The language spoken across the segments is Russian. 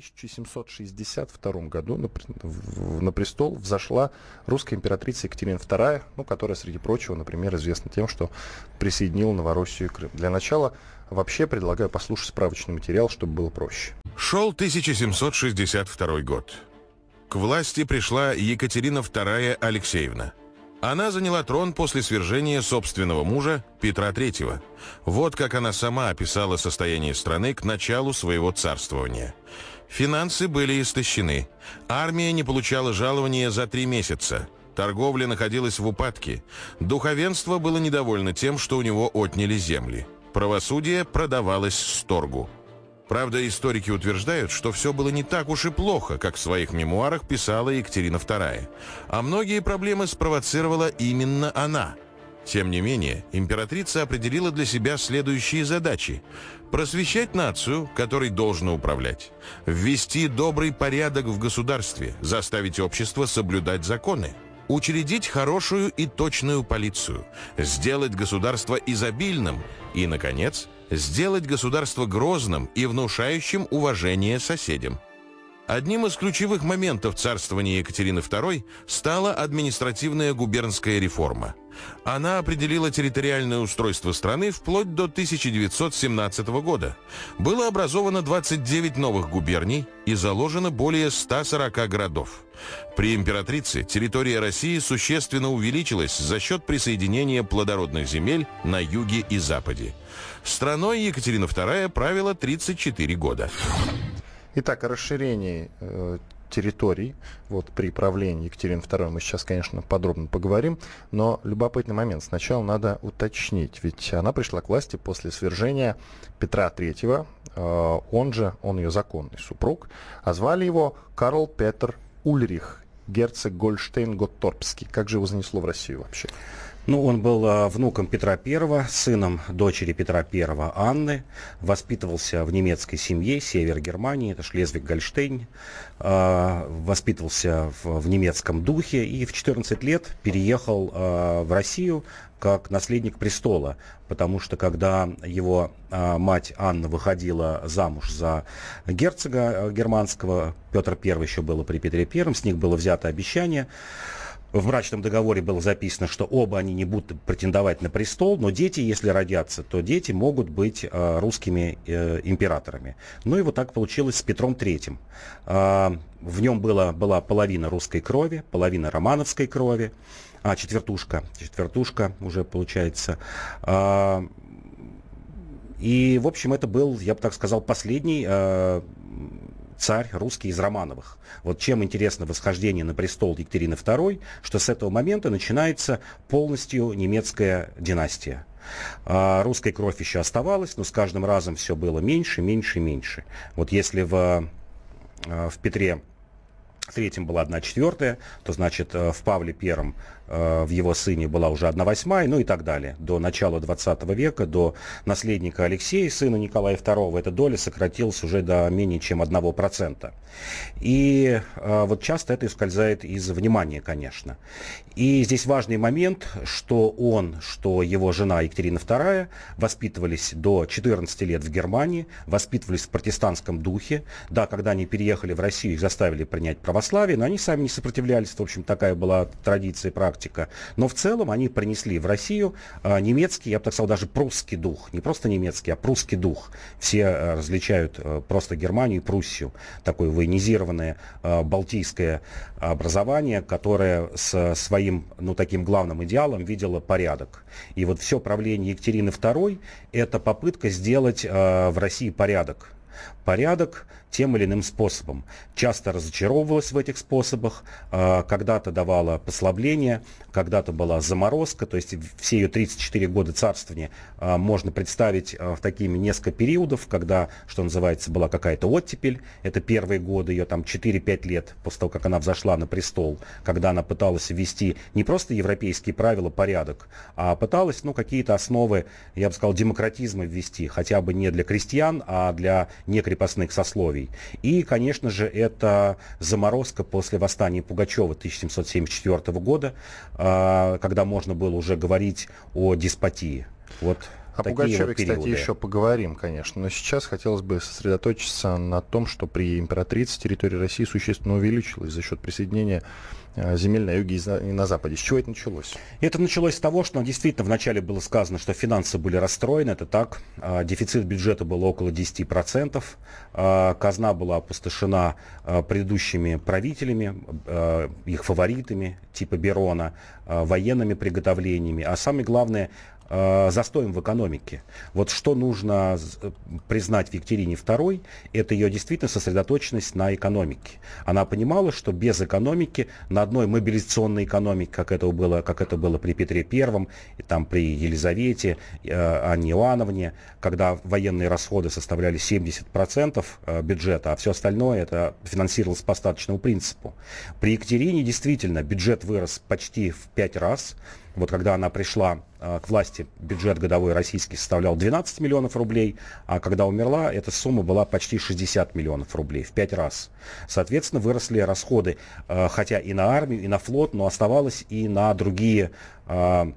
1762 году на, на престол взошла русская императрица Екатерина II, ну, которая, среди прочего, например, известна тем, что присоединила Новороссию и Крым. Для начала вообще предлагаю послушать справочный материал, чтобы было проще. Шел 1762 год. К власти пришла Екатерина II Алексеевна. Она заняла трон после свержения собственного мужа Петра III. Вот как она сама описала состояние страны к началу своего царствования – Финансы были истощены. Армия не получала жалования за три месяца. Торговля находилась в упадке. Духовенство было недовольно тем, что у него отняли земли. Правосудие продавалось с торгу. Правда, историки утверждают, что все было не так уж и плохо, как в своих мемуарах писала Екатерина II. А многие проблемы спровоцировала именно она – тем не менее, императрица определила для себя следующие задачи. Просвещать нацию, которой должно управлять. Ввести добрый порядок в государстве, заставить общество соблюдать законы. Учредить хорошую и точную полицию. Сделать государство изобильным. И, наконец, сделать государство грозным и внушающим уважение соседям. Одним из ключевых моментов царствования Екатерины II стала административная губернская реформа. Она определила территориальное устройство страны вплоть до 1917 года. Было образовано 29 новых губерний и заложено более 140 городов. При императрице территория России существенно увеличилась за счет присоединения плодородных земель на юге и западе. Страной Екатерина II правила 34 года. Итак, о расширении э, территорий вот, при правлении Екатерины II мы сейчас, конечно, подробно поговорим, но любопытный момент. Сначала надо уточнить, ведь она пришла к власти после свержения Петра III, э, он же, он ее законный супруг, а звали его Карл Петр Ульрих, герцог Гольштейн-Готторпский. Как же его занесло в Россию вообще? Ну, он был а, внуком Петра I, сыном дочери Петра I Анны, воспитывался в немецкой семье, север Германии, это Шлезвиг-Гольштейн, а, воспитывался в, немецком духе и в 14 лет переехал а, в Россию как наследник престола, потому что когда его э, мать Анна выходила замуж за герцога германского, Петр I еще был при Петре I, с них было взято обещание, в брачном договоре было записано, что оба они не будут претендовать на престол, но дети, если родятся, то дети могут быть э, русскими э, императорами. Ну и вот так получилось с Петром III. Э, а, в нем было, была половина русской крови, половина романовской крови, а четвертушка, четвертушка уже получается. Э, и, в общем, это был, я бы так сказал, последний э, царь русский из Романовых. Вот чем интересно восхождение на престол Екатерины II, что с этого момента начинается полностью немецкая династия. А, русской кровь еще оставалась, но с каждым разом все было меньше, меньше, меньше. Вот если в, а, в Петре в третьем была одна четвертая, то значит а, в Павле Первом Э, в его сыне была уже 1 восьмая, ну и так далее. До начала 20 века, до наследника Алексея, сына Николая II, эта доля сократилась уже до менее чем 1%. И э, вот часто это ускользает из внимания, конечно. И здесь важный момент, что он, что его жена Екатерина II воспитывались до 14 лет в Германии, воспитывались в протестантском духе. Да, когда они переехали в Россию, их заставили принять православие, но они сами не сопротивлялись. В общем, такая была традиция и практика практика. Но в целом они принесли в Россию а, немецкий, я бы так сказал, даже прусский дух. Не просто немецкий, а прусский дух. Все а, различают а, просто Германию и Пруссию. Такое военизированное балтийское образование, которое с своим, ну, таким главным идеалом видело порядок. И вот все правление Екатерины II – это попытка сделать в России порядок порядок тем или иным способом. Часто разочаровывалась в этих способах, а, когда-то давала послабление, когда-то была заморозка, то есть все ее 34 года царствования а, можно представить а, в такими несколько периодов, когда, что называется, была какая-то оттепель, это первые годы, ее там 4-5 лет после того, как она взошла на престол, когда она пыталась ввести не просто европейские правила, порядок, а пыталась, ну, какие-то основы, я бы сказал, демократизма ввести, хотя бы не для крестьян, а для некрепостных сословий. И, конечно же, это заморозка после восстания Пугачева 1774 года, а, когда можно было уже говорить о деспотии. Вот о Такие Пугачеве, вот кстати, еще поговорим, конечно. Но сейчас хотелось бы сосредоточиться на том, что при императрице территория России существенно увеличилась за счет присоединения Э, земель на юге и на западе. С чего это началось? Это началось с того, что действительно вначале было сказано, что финансы были расстроены, это так. А, дефицит бюджета был около 10%. А, казна была опустошена а, предыдущими правителями, их фаворитами, типа Берона, военными приготовлениями. А самое главное, э, застоем в экономике. Вот что нужно э, признать Викторине II, это ее действительно сосредоточенность на экономике. Она понимала, что без экономики, на одной мобилизационной экономике, как это было, как это было при Петре I, и там при Елизавете, э, Анне Иоанновне, когда военные расходы составляли 70% э, бюджета, а все остальное это финансировалось по остаточному принципу. При Екатерине действительно бюджет вырос почти в 5 раз, вот когда она пришла а, к власти, бюджет годовой российский составлял 12 миллионов рублей, а когда умерла, эта сумма была почти 60 миллионов рублей, в пять раз. Соответственно, выросли расходы, а, хотя и на армию, и на флот, но оставалось и на другие а,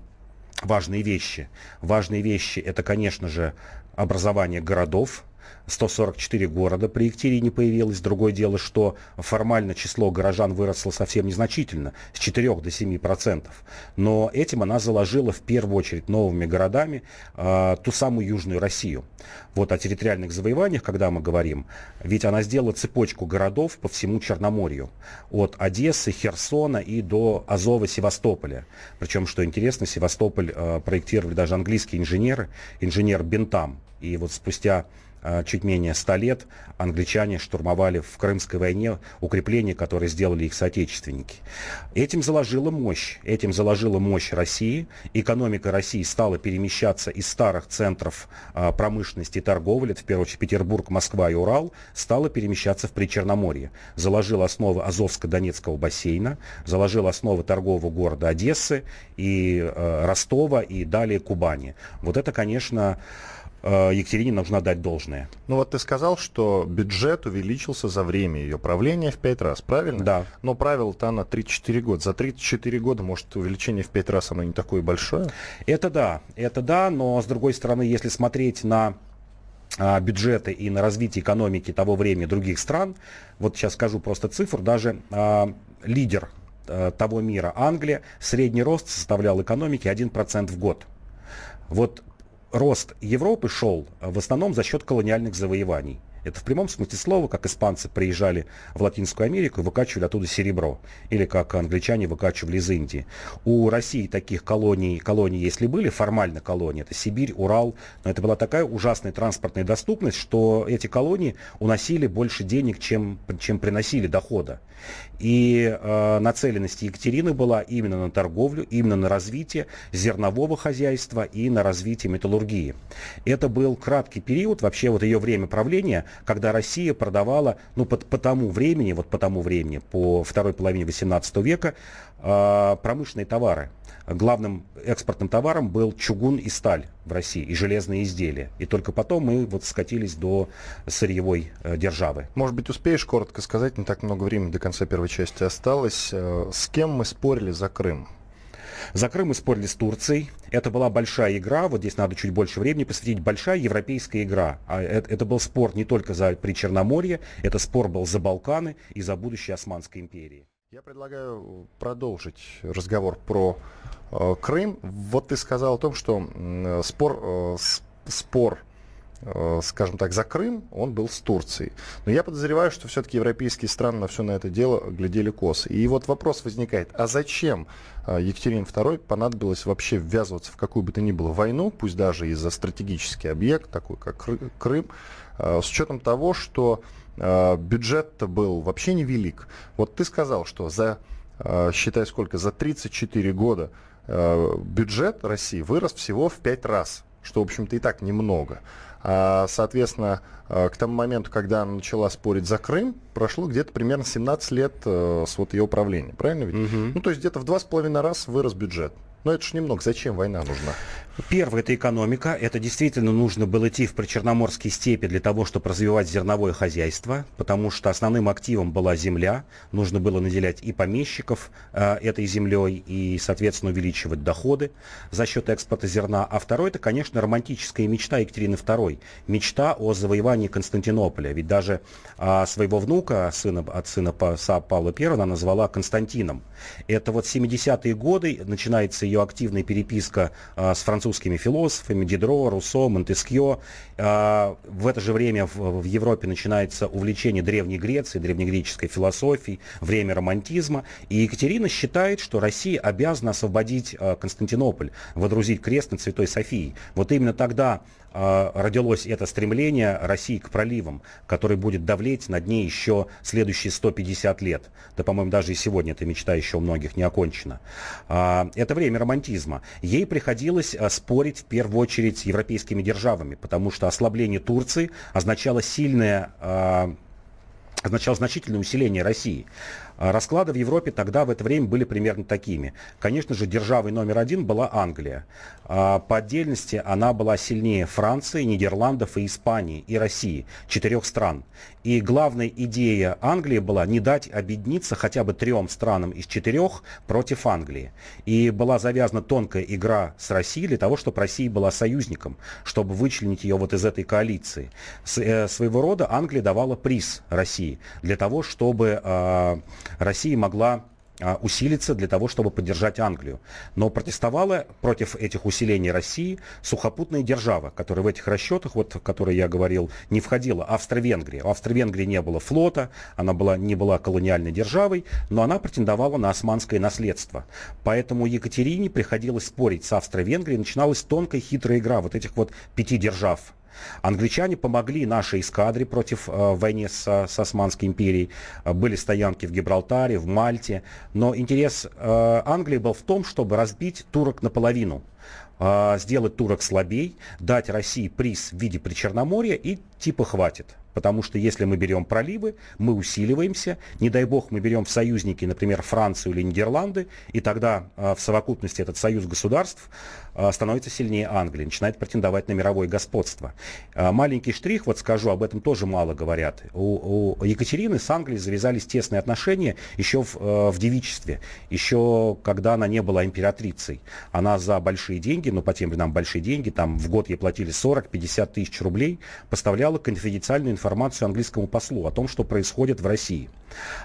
важные вещи. Важные вещи – это, конечно же, образование городов, 144 города при Екатерине появилось. Другое дело, что формально число горожан выросло совсем незначительно, с 4 до 7 процентов. Но этим она заложила в первую очередь новыми городами э, ту самую Южную Россию. Вот о территориальных завоеваниях, когда мы говорим, ведь она сделала цепочку городов по всему Черноморью. От Одессы, Херсона и до Азова, Севастополя. Причем, что интересно, Севастополь э, проектировали даже английские инженеры, инженер Бентам. И вот спустя а, чуть менее 100 лет англичане штурмовали в Крымской войне укрепления, которые сделали их соотечественники. Этим заложила мощь, этим заложила мощь России. Экономика России стала перемещаться из старых центров а, промышленности и торговли, в первую очередь Петербург, Москва и Урал, стала перемещаться в Причерноморье. Заложила основы Азовско-Донецкого бассейна, заложила основы торгового города Одессы и э, Ростова и далее Кубани. Вот это, конечно, Э, Екатерине нужно дать должное. Ну вот ты сказал, что бюджет увеличился за время ее правления в пять раз, правильно? Да. Но правило-то она 34 года. За 34 года, может, увеличение в пять раз оно не такое большое? Это да, это да, но с другой стороны, если смотреть на а, бюджеты и на развитие экономики того времени других стран, вот сейчас скажу просто цифру, даже а, лидер а, того мира Англия, средний рост составлял экономики 1% в год. Вот рост Европы шел а в основном за счет колониальных завоеваний. Это в прямом смысле слова, как испанцы приезжали в Латинскую Америку и выкачивали оттуда серебро. Или как англичане выкачивали из Индии. У России таких колоний, колонии, если были, формально колонии, это Сибирь, Урал, но это была такая ужасная транспортная доступность, что эти колонии уносили больше денег, чем, чем приносили дохода. И э, нацеленность Екатерины была именно на торговлю, именно на развитие зернового хозяйства и на развитие металлургии. Это был краткий период, вообще вот ее время правления, когда Россия продавала, ну, по, по тому времени, вот по тому времени, по второй половине 18 века, э, промышленные товары. Главным экспортным товаром был чугун и сталь в России, и железные изделия. И только потом мы вот скатились до сырьевой э, державы. Может быть, успеешь коротко сказать, не так много времени до конца первой части осталось. Э, с кем мы спорили за Крым? За Крым мы спорили с Турцией. Это была большая игра, вот здесь надо чуть больше времени посвятить, большая европейская игра. А это, это был спор не только за Причерноморье, это спор был за Балканы и за будущее Османской империи. Я предлагаю э, продолжить разговор про э, Крым. Вот ты сказал о том, что э, спор, э, спор Э, скажем так, за Крым, он был с Турцией. Но я подозреваю, что все-таки европейские страны на все на это дело глядели косо. И вот вопрос возникает, а зачем э, Екатерине II понадобилось вообще ввязываться в какую бы то ни было войну, пусть даже и за стратегический объект, такой как Крым, э, с учетом того, что бюджет-то был вообще невелик. Вот ты сказал, что за, считай сколько, за 34 года бюджет России вырос всего в 5 раз что, в общем-то, и так немного. А, соответственно, а, к тому моменту, когда она начала спорить за Крым, прошло где-то примерно 17 лет э, с вот ее правления, правильно ведь? Угу. Ну, то есть где-то в два с половиной раз вырос бюджет. Но это же немного. Зачем война нужна? Первое – это экономика. Это действительно нужно было идти в причерноморские степи для того, чтобы развивать зерновое хозяйство, потому что основным активом была земля. Нужно было наделять и помещиков э, этой землей, и, соответственно, увеличивать доходы за счет экспорта зерна. А второе – это, конечно, романтическая мечта Екатерины II. Мечта о завоевании Константинополя. Ведь даже э, своего внука, сына, от сына Павла I, она назвала Константином. Это вот 70-е годы, начинается ее активная переписка э, с французскими французскими философами, Дидро, Руссо, Монтескьо. А, в это же время в Европе начинается увлечение Древней Греции, древнегреческой философии, время романтизма. И Екатерина считает, что Россия обязана освободить а, Константинополь, водрузить крест на Святой Софии. Вот именно тогда а, родилось это стремление России к проливам, который будет давлеть над ней еще следующие 150 лет. Да, по-моему, даже и сегодня эта мечта еще у многих не окончена. А, это время романтизма. Ей приходилось а, спорить в первую очередь с европейскими державами, потому что ослабление Турции означало сильное означало значительное усиление России. А расклады в Европе тогда в это время были примерно такими. Конечно же, державой номер один была Англия. А по отдельности она была сильнее Франции, Нидерландов и Испании, и России, четырех стран. И главная идея Англии была не дать объединиться хотя бы трем странам из четырех против Англии. И была завязана тонкая игра с Россией для того, чтобы Россия была союзником, чтобы вычленить ее вот из этой коалиции. С, э, своего рода Англия давала приз России для того, чтобы э, Россия могла а, усилиться для того, чтобы поддержать Англию. Но протестовала против этих усилений России сухопутная держава, которая в этих расчетах, вот, о которой я говорил, не входила. Австро-Венгрия. У Австро-Венгрии не было флота, она была, не была колониальной державой, но она претендовала на османское наследство. Поэтому Екатерине приходилось спорить с Австро-Венгрией, начиналась тонкая хитрая игра вот этих вот пяти держав Англичане помогли нашей эскадре против э, войны с, с Османской империей. Э, были стоянки в Гибралтаре, в Мальте. Но интерес э, Англии был в том, чтобы разбить турок наполовину э, сделать турок слабей, дать России приз в виде Причерноморья и типа хватит. Потому что если мы берем проливы, мы усиливаемся. Не дай бог мы берем в союзники, например, Францию или Нидерланды, и тогда а, в совокупности этот союз государств а, становится сильнее Англии, начинает претендовать на мировое господство. А, маленький штрих, вот скажу, об этом тоже мало говорят. У, у Екатерины с Англией завязались тесные отношения еще в, в девичестве, еще когда она не была императрицей. Она за большие деньги, ну по тем временам большие деньги, там в год ей платили 40-50 тысяч рублей, поставляла конфиденциальную информацию информацию английскому послу о том, что происходит в России.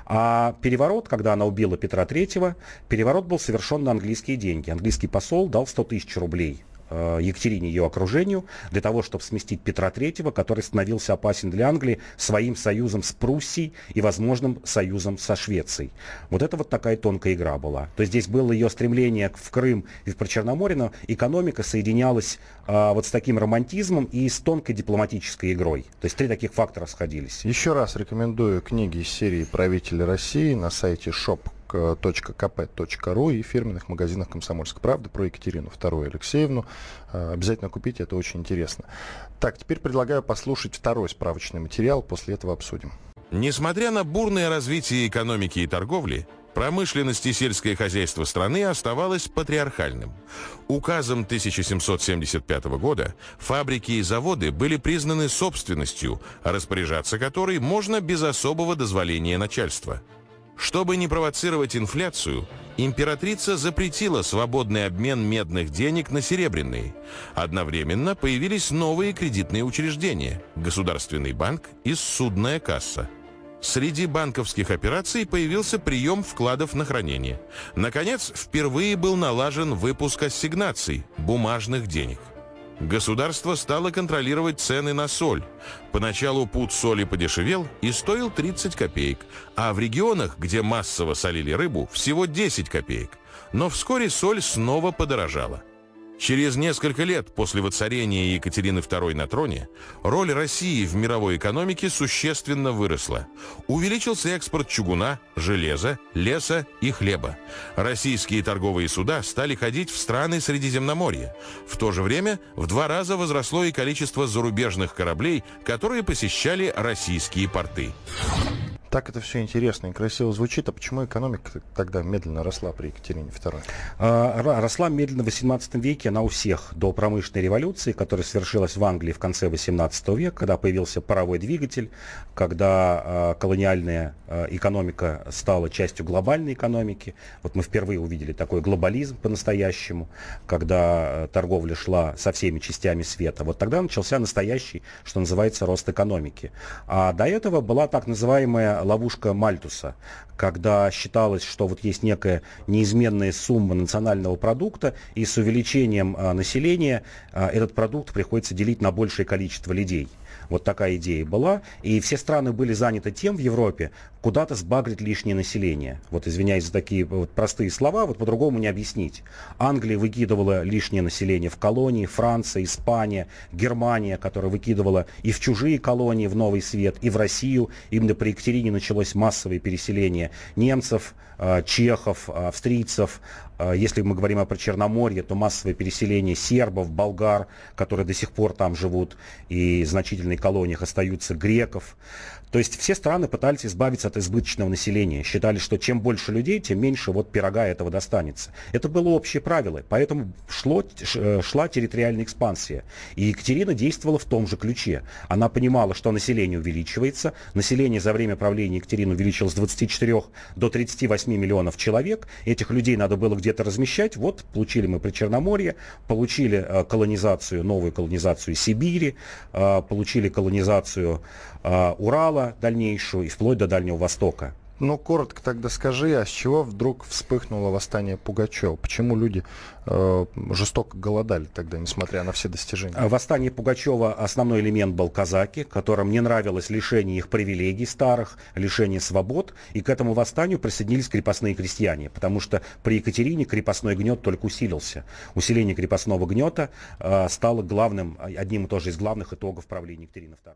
А переворот, когда она убила Петра III, переворот был совершен на английские деньги. Английский посол дал 100 тысяч рублей Э, Екатерине и ее окружению, для того, чтобы сместить Петра III, который становился опасен для Англии своим союзом с Пруссией и возможным союзом со Швецией. Вот это вот такая тонкая игра была. То есть здесь было ее стремление в Крым и в Причерноморье, экономика соединялась а, вот с таким романтизмом и с тонкой дипломатической игрой. То есть три таких фактора сходились. Еще раз рекомендую книги из серии «Правители России» на сайте shop собака.кп.ру и фирменных магазинах «Комсомольской правды» про Екатерину II Алексеевну. Обязательно купите, это очень интересно. Так, теперь предлагаю послушать второй справочный материал, после этого обсудим. Несмотря на бурное развитие экономики и торговли, промышленность и сельское хозяйство страны оставалось патриархальным. Указом 1775 года фабрики и заводы были признаны собственностью, распоряжаться которой можно без особого дозволения начальства – чтобы не провоцировать инфляцию, императрица запретила свободный обмен медных денег на серебряные. Одновременно появились новые кредитные учреждения – Государственный банк и Судная касса. Среди банковских операций появился прием вкладов на хранение. Наконец, впервые был налажен выпуск ассигнаций – бумажных денег – Государство стало контролировать цены на соль. Поначалу пуд соли подешевел и стоил 30 копеек, а в регионах, где массово солили рыбу, всего 10 копеек. Но вскоре соль снова подорожала – Через несколько лет после воцарения Екатерины II на троне роль России в мировой экономике существенно выросла. Увеличился экспорт чугуна, железа, леса и хлеба. Российские торговые суда стали ходить в страны Средиземноморья. В то же время в два раза возросло и количество зарубежных кораблей, которые посещали российские порты так это все интересно и красиво звучит, а почему экономика тогда медленно росла при Екатерине II? А, росла медленно в XVIII веке, на у всех, до промышленной революции, которая совершилась в Англии в конце XVIII века, когда появился паровой двигатель, когда а, колониальная а, экономика стала частью глобальной экономики. Вот мы впервые увидели такой глобализм по-настоящему, когда торговля шла со всеми частями света. Вот тогда начался настоящий, что называется, рост экономики. А до этого была так называемая ловушка Мальтуса, когда считалось, что вот есть некая неизменная сумма национального продукта, и с увеличением а, населения а, этот продукт приходится делить на большее количество людей. Вот такая идея была. И все страны были заняты тем в Европе, куда-то сбагрить лишнее население. Вот извиняюсь за такие вот простые слова, вот по-другому не объяснить. Англия выкидывала лишнее население в колонии, Франция, Испания, Германия, которая выкидывала и в чужие колонии, в Новый Свет, и в Россию. Именно при Екатерине началось массовое переселение немцев, а, чехов, а, австрийцев, а, если мы говорим о Черноморье, то массовое переселение сербов, болгар, которые до сих пор там живут, и в значительных колониях остаются греков. То есть все страны пытались избавиться от избыточного населения, считали, что чем больше людей, тем меньше вот пирога этого достанется. Это было общее правило, поэтому шло, э, шла территориальная экспансия. И Екатерина действовала в том же ключе. Она понимала, что население увеличивается, население за время правления Екатерины увеличилось с 24 до 38 миллионов человек, этих людей надо было где-то размещать. Вот получили мы при Черноморье, получили э, колонизацию, новую колонизацию Сибири, э, получили колонизацию э, Урала дальнейшую и вплоть до Дальнего Востока. Ну, коротко тогда скажи, а с чего вдруг вспыхнуло восстание Пугачева? Почему люди э, жестоко голодали тогда, несмотря на все достижения? Э, восстание Пугачева основной элемент был казаки, которым не нравилось лишение их привилегий старых, лишение свобод, и к этому восстанию присоединились крепостные крестьяне, потому что при Екатерине крепостной гнет только усилился. Усиление крепостного гнета э, стало главным, одним тоже из главных итогов правления Екатерины II.